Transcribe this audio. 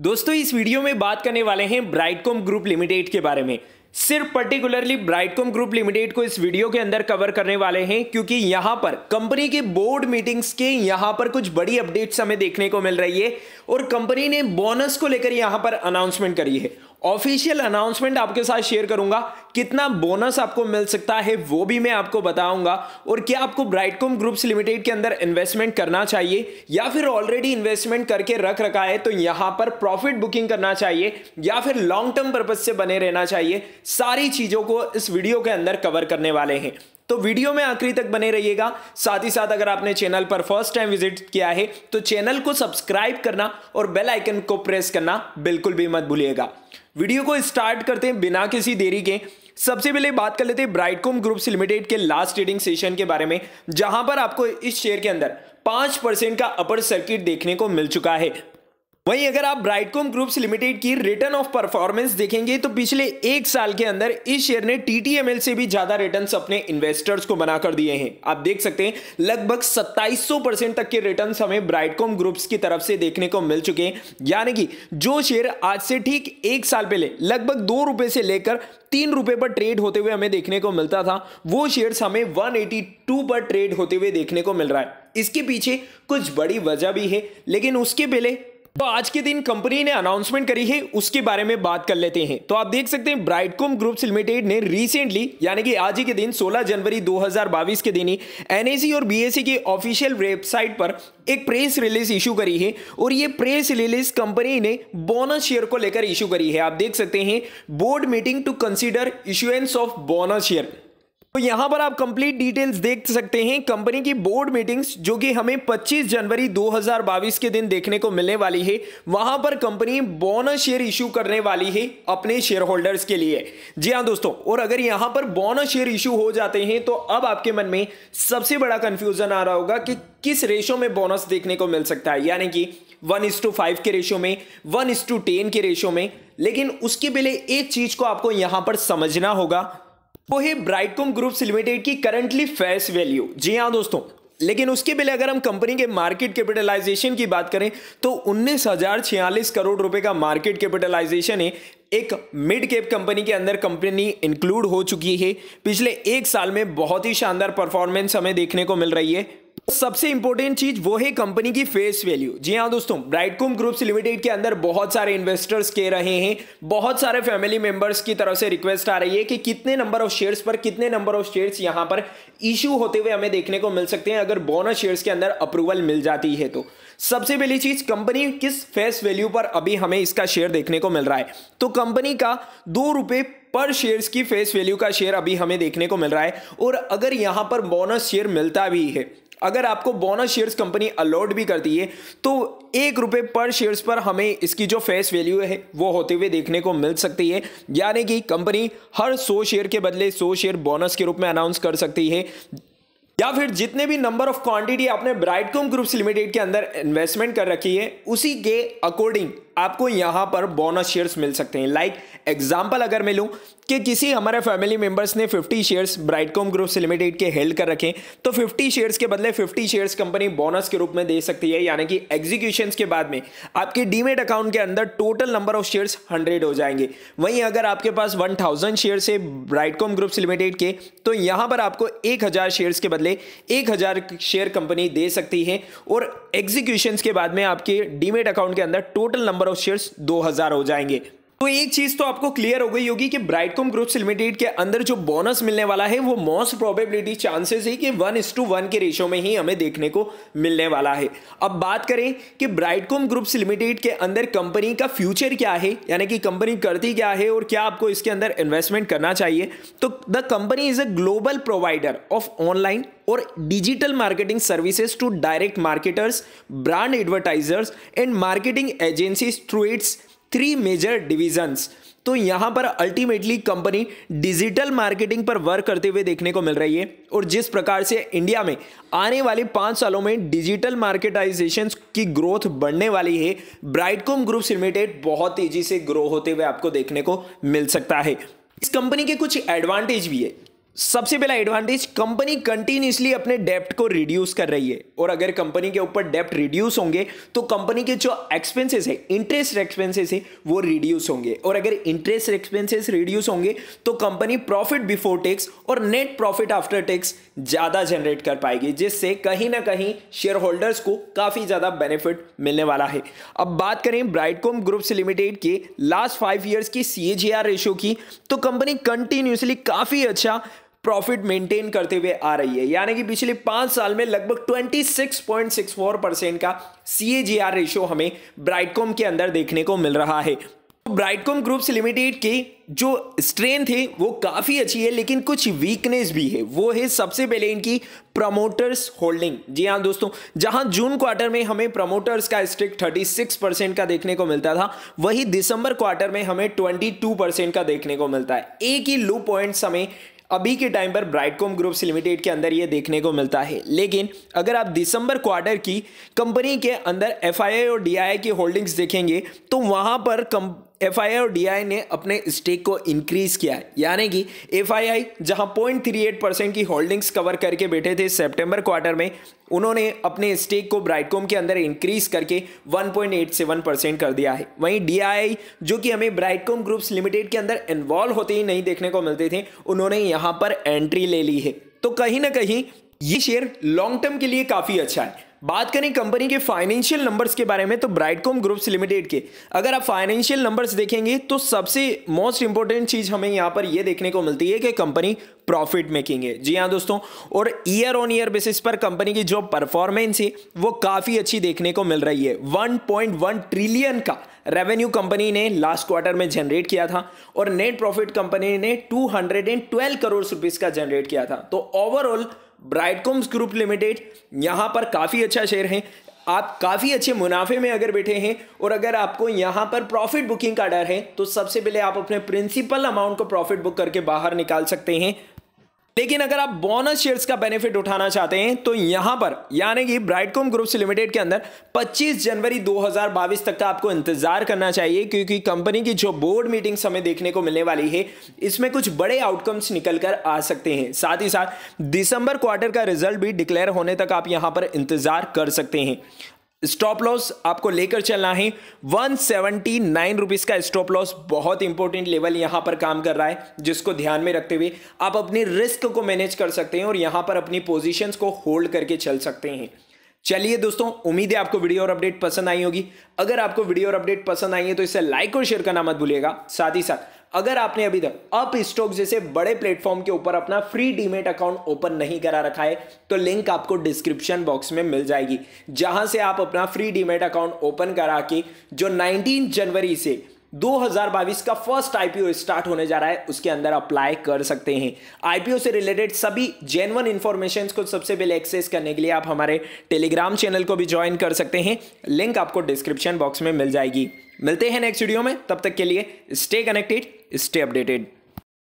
दोस्तों इस वीडियो में बात करने वाले हैं ब्राइटकॉम ग्रुप लिमिटेड के बारे में सिर्फ पर्टिकुलरली ब्राइटकॉम ग्रुप लिमिटेड को इस वीडियो के अंदर कवर करने वाले हैं क्योंकि यहां पर कंपनी के बोर्ड मीटिंग्स के यहां पर कुछ बड़ी अपडेट्स हमें देखने को मिल रही है और कंपनी ने बोनस को लेकर यहां पर अनाउंसमेंट करी है ऑफिशियल अनाउंसमेंट आपके साथ शेयर करूंगा कितना बोनस आपको मिल सकता है वो भी मैं आपको बताऊंगा और क्या आपको ब्राइटकॉम ग्रुप्स लिमिटेड के अंदर इन्वेस्टमेंट करना चाहिए या फिर ऑलरेडी इन्वेस्टमेंट करके रख रखा है तो यहां पर प्रॉफिट बुकिंग करना चाहिए या फिर लॉन्ग टर्म पर्पज से बने रहना चाहिए सारी चीजों को इस वीडियो के अंदर कवर करने वाले हैं तो वीडियो में आखिरी तक बने रहिएगा साथ ही साथ अगर आपने चैनल पर फर्स्ट टाइम विजिट किया है तो चैनल को सब्सक्राइब करना और बेल आइकन को प्रेस करना बिल्कुल भी मत भूलिएगा वीडियो को स्टार्ट करते हैं बिना किसी देरी के सबसे पहले बात कर लेते हैं ब्राइटकॉम ग्रुप्स लिमिटेड के लास्ट ट्रेडिंग सेशन के बारे में जहां पर आपको इस शेयर के अंदर पांच परसेंट का अपर सर्किट देखने को मिल चुका है वहीं अगर आप ब्राइटकॉम ग्रुप्स लिमिटेड की रिटर्न ऑफ परफॉर्मेंस देखेंगे तो पिछले एक साल के अंदर इस शेयर ने टीटीएमएल से भी ज्यादा रिटर्न अपने इन्वेस्टर्स को बनाकर दिए हैं आप देख सकते हैं लगभग 2700 परसेंट तक के रिटर्न हमें ब्राइटकॉम ग्रुप्स की तरफ से देखने को मिल चुके हैं यानी कि जो शेयर आज से ठीक एक साल पहले लगभग दो रुपए से लेकर तीन रुपए पर ट्रेड होते हुए हमें देखने को मिलता था वो शेयर हमें 182 पर ट्रेड होते हुए देखने को मिल रहा है इसके पीछे कुछ बड़ी वजह भी है लेकिन उसके पहले तो आज के दिन कंपनी ने अनाउंसमेंट करी है उसके बारे में बात कर लेते हैं तो आप देख सकते हैं ब्राइटकॉम ग्रुप्स लिमिटेड ने रिसेंटली यानी कि आज ही के दिन 16 जनवरी 2022 के दिन ही एनएसी और बीएससी की ऑफिशियल वेबसाइट पर एक प्रेस रिलीज इशू करी है और ये प्रेस रिलीज कंपनी ने बोनस शेयर को लेकर इशू करी है आप देख सकते हैं board meeting to consider issuance of bonus share तो यहां पर आप कंप्लीट डिटेल्स देख सकते हैं कंपनी की बोर्ड मीटिंग्स जो कि हमें 25 जनवरी 2022 के दिन देखने को मिलने वाली है वहां पर कंपनी बोनस शेयर इशू करने वाली है अपने शेयर होल्डर्स के लिए जी हां दोस्तों और अगर यहां पर बोनस शेयर इशू हो जाते हैं तो अब आपके मन में सबसे बड़ा कंफ्यूजन आ रहा होगा कि किस रेशो में बोनस देखने को मिल सकता है यानी कि वन इस टू फाइव के रेशो में वन इस टू टेन के रेशो में लेकिन उसके पहले एक चीज को आपको यहां पर समझना होगा वो तो है ब्राइटकॉम ग्रुप्स लिमिटेड की करंटली फेस वैल्यू जी हाँ दोस्तों लेकिन उसके पहले अगर हम कंपनी के मार्केट कैपिटलाइजेशन की बात करें तो उन्नीस करोड़ रुपए का मार्केट कैपिटलाइजेशन है एक मिड कैप कंपनी के अंदर कंपनी इंक्लूड हो चुकी है पिछले एक साल में बहुत ही शानदार परफॉर्मेंस हमें देखने को मिल रही है सबसे इंपॉर्टेंट चीज वो है कंपनी की फेस वैल्यू जी हाँ दोस्तों ब्राइटकॉम ग्रुप्स लिमिटेड के अंदर बहुत सारे इन्वेस्टर्स कह रहे हैं बहुत सारे फैमिली मेंबर्स की तरफ से रिक्वेस्ट आ रही है कि कितने नंबर ऑफ शेयर्स पर कितने नंबर ऑफ शेयर्स यहां पर इश्यू होते हुए हमें देखने को मिल सकते हैं अगर बोनस शेयर्स के अंदर अप्रूवल मिल जाती है तो सबसे पहली चीज कंपनी किस फेस वैल्यू पर अभी हमें इसका शेयर देखने को मिल रहा है तो कंपनी का दो रुपए पर शेयर्स की फेस वैल्यू का शेयर अभी हमें देखने को मिल रहा है और अगर यहां पर बोनस शेयर मिलता भी है अगर आपको बोनस शेयर्स कंपनी अलॉट भी करती है तो एक रुपये पर शेयर्स पर हमें इसकी जो फेस वैल्यू है वो होते हुए देखने को मिल सकती है यानी कि कंपनी हर सौ शेयर के बदले सो शेयर बोनस के रूप में अनाउंस कर सकती है या फिर जितने भी नंबर ऑफ क्वांटिटी आपने ब्राइटकॉम ग्रुप्स लिमिटेड के अंदर इन्वेस्टमेंट कर रखी है उसी के अकॉर्डिंग आपको यहाँ पर बोनस शेयर्स मिल सकते हैं लाइक like, एग्जाम्पल अगर मैं लूँ कि किसी हमारे फैमिली मेंबर्स ने 50 शेयर्स ब्राइटकॉम ग्रुप्स लिमिटेड के हेल्ड कर रखें तो 50 शेयर्स के बदले 50 शेयर्स कंपनी बोनस के रूप में दे सकती है यानी कि एग्जीक्यूशन के बाद में आपके डीमेट अकाउंट के अंदर total number of shares hundred हो जाएंगे वहीं अगर आपके पास वन थाउजेंड शेयर्स है ब्राइटकॉम ग्रुप्स लिमिटेड के तो यहाँ पर आपको एक हज़ार शेयर्स के बदले एक हज़ार शेयर कंपनी दे सकती है और एग्जीक्यूशन के बाद में आपके डीमेट अकाउंट के अंदर total number number of shares 2000 हो जाएंगे तो एक चीज तो आपको क्लियर हो गई होगी कि ब्राइटकॉम ग्रुप्स लिमिटेड के अंदर जो बोनस मिलने वाला है वो मोस्ट प्रोबेबिलिटी चांसेस है कि वन इस टू वन के रेशो में ही हमें देखने को मिलने वाला है अब बात करें कि ब्राइटकॉम ग्रुप्स लिमिटेड के अंदर कंपनी का फ्यूचर क्या है यानी कि कंपनी करती क्या है और क्या आपको इसके अंदर इन्वेस्टमेंट करना चाहिए तो the company is a global provider of online और digital marketing services to direct marketers brand advertisers and marketing agencies through its three major divisions तो यहाँ पर अल्टीमेटली कंपनी डिजिटल मार्केटिंग पर वर्क करते हुए देखने को मिल रही है और जिस प्रकार से इंडिया में आने वाले पाँच सालों में डिजिटल मार्केटाइजेशन की ग्रोथ बढ़ने वाली है ब्राइटकॉम ग्रुप्स लिमिटेड बहुत तेजी से ग्रो होते हुए आपको देखने को मिल सकता है इस कंपनी के कुछ एडवांटेज भी है सबसे पहला एडवांटेज कंपनी कंटिन्यूसली अपने डेप्ट को रिड्यूस कर रही है और अगर कंपनी के ऊपर डेप्ट रिड्यूस होंगे तो कंपनी के जो एक्सपेंसेस है इंटरेस्ट एक्सपेंसेस है वो रिड्यूस होंगे और अगर इंटरेस्ट एक्सपेंसेस रिड्यूस होंगे तो कंपनी प्रॉफिट बिफोर टैक्स और नेट प्रॉफिट आफ्टर टैक्स ज़्यादा जनरेट कर पाएगी जिससे कहीं ना कहीं शेयर होल्डर्स को काफ़ी ज़्यादा बेनिफिट मिलने वाला है अब बात करें ब्राइटकॉम ग्रुप्स लिमिटेड के लास्ट फाइव ईयर्स की सी रेशियो की तो कंपनी कंटिन्यूसली काफ़ी अच्छा प्रॉफिट मेंटेन करते हुए आ रही है यानी कि पिछले पांच साल में लगभग 26.64 परसेंट का सीएजीआर रेशियो हमें ब्राइटकॉम के अंदर देखने को मिल रहा है ब्राइटकॉम ग्रुप्स लिमिटेड की जो स्ट्रेंथ है वो काफ़ी अच्छी है लेकिन कुछ वीकनेस भी है वो है सबसे पहले इनकी प्रमोटर्स होल्डिंग जी हाँ दोस्तों जहां जून क्वार्टर में हमें प्रमोटर्स का स्ट्रिक 36 परसेंट का देखने को मिलता था वही दिसंबर क्वार्टर में हमें 22 परसेंट का देखने को मिलता है एक ही लो पॉइंट्स हमें अभी के टाइम पर ब्राइटकॉम ग्रुप्स लिमिटेड के अंदर ये देखने को मिलता है लेकिन अगर आप दिसंबर क्वार्टर की कंपनी के अंदर एफ और डी की होल्डिंग्स देखेंगे तो वहाँ पर कम एफ आई और डी आई ने अपने स्टेक को इंक्रीज किया है यानी कि एफ आई आई जहाँ पॉइंट थ्री एट परसेंट की होल्डिंग्स कवर करके बैठे थे सेप्टेम्बर क्वार्टर में उन्होंने अपने स्टेक को ब्राइटकॉम के अंदर इंक्रीज करके 1.87 परसेंट कर दिया है वहीं डी जो कि हमें ब्राइटकॉम ग्रुप्स लिमिटेड के अंदर इन्वॉल्व होते ही नहीं देखने को मिलते थे उन्होंने यहाँ पर एंट्री ले ली है तो कहीं ना कहीं ये शेयर लॉन्ग टर्म के लिए काफ़ी अच्छा है बात करें कंपनी के फाइनेंशियल नंबर्स के बारे में तो ब्राइटकॉम ग्रुप्स लिमिटेड के अगर आप फाइनेंशियल नंबर्स देखेंगे तो सबसे मोस्ट इंपॉर्टेंट चीज़ हमें यहां पर यह देखने को मिलती है कि कंपनी प्रॉफिट मेकिंग है जी हाँ दोस्तों और ईयर ऑन ईयर बेसिस पर कंपनी की जो परफॉर्मेंस है वो काफ़ी अच्छी देखने को मिल रही है 1.1 ट्रिलियन का रेवेन्यू कंपनी ने लास्ट क्वार्टर में जनरेट किया था और नेट प्रॉफिट कंपनी ने 212 करोड़ रुपीस का जनरेट किया था तो ओवरऑल ब्राइटकॉम्स ग्रुप लिमिटेड यहाँ पर काफ़ी अच्छा शेयर है आप काफ़ी अच्छे मुनाफे में अगर बैठे हैं और अगर आपको यहाँ पर प्रॉफिट बुकिंग का डर है तो सबसे पहले आप अपने प्रिंसिपल अमाउंट को प्रॉफिट बुक करके बाहर निकाल सकते हैं लेकिन अगर आप बोनस शेयर्स का बेनिफिट उठाना चाहते हैं तो यहां पर यानी कि ब्राइटकॉम ग्रुप्स लिमिटेड के अंदर 25 जनवरी 2022 तक का आपको इंतजार करना चाहिए क्योंकि कंपनी की जो बोर्ड मीटिंग समय देखने को मिलने वाली है इसमें कुछ बड़े आउटकम्स निकल कर आ सकते हैं साथ ही साथ दिसंबर क्वार्टर का रिजल्ट भी डिक्लेयर होने तक आप यहां पर इंतजार कर सकते हैं स्टॉप लॉस आपको लेकर चलना है वन सेवेंटी नाइन रुपीज़ का स्टॉप लॉस बहुत इंपॉर्टेंट लेवल यहां पर काम कर रहा है जिसको ध्यान में रखते हुए आप अपने रिस्क को मैनेज कर सकते हैं और यहां पर अपनी पोजीशंस को होल्ड करके चल सकते हैं चलिए दोस्तों उम्मीद है आपको वीडियो और अपडेट पसंद आई होगी अगर आपको वीडियो और अपडेट पसंद आई है तो इसे लाइक और शेयर करना मत भूलिएगा साथ ही साथ अगर आपने अभी तक अप स्टॉक जैसे बड़े प्लेटफॉर्म के ऊपर अपना फ्री डीमेट अकाउंट ओपन नहीं करा रखा है तो लिंक आपको डिस्क्रिप्शन बॉक्स में मिल जाएगी जहां से आप अपना फ्री डीमेट अकाउंट ओपन करा के जो 19 जनवरी से 2022 का फर्स्ट आईपीओ स्टार्ट होने जा रहा है उसके अंदर अप्लाई कर सकते हैं आईपीओ से रिलेटेड सभी जेनवन इंफॉर्मेशन को सबसे पहले एक्सेस करने के लिए आप हमारे टेलीग्राम चैनल को भी ज्वाइन कर सकते हैं लिंक आपको डिस्क्रिप्शन बॉक्स में मिल जाएगी मिलते हैं नेक्स्ट वीडियो में तब तक के लिए स्टे कनेक्टेड स्टे अपडेटेड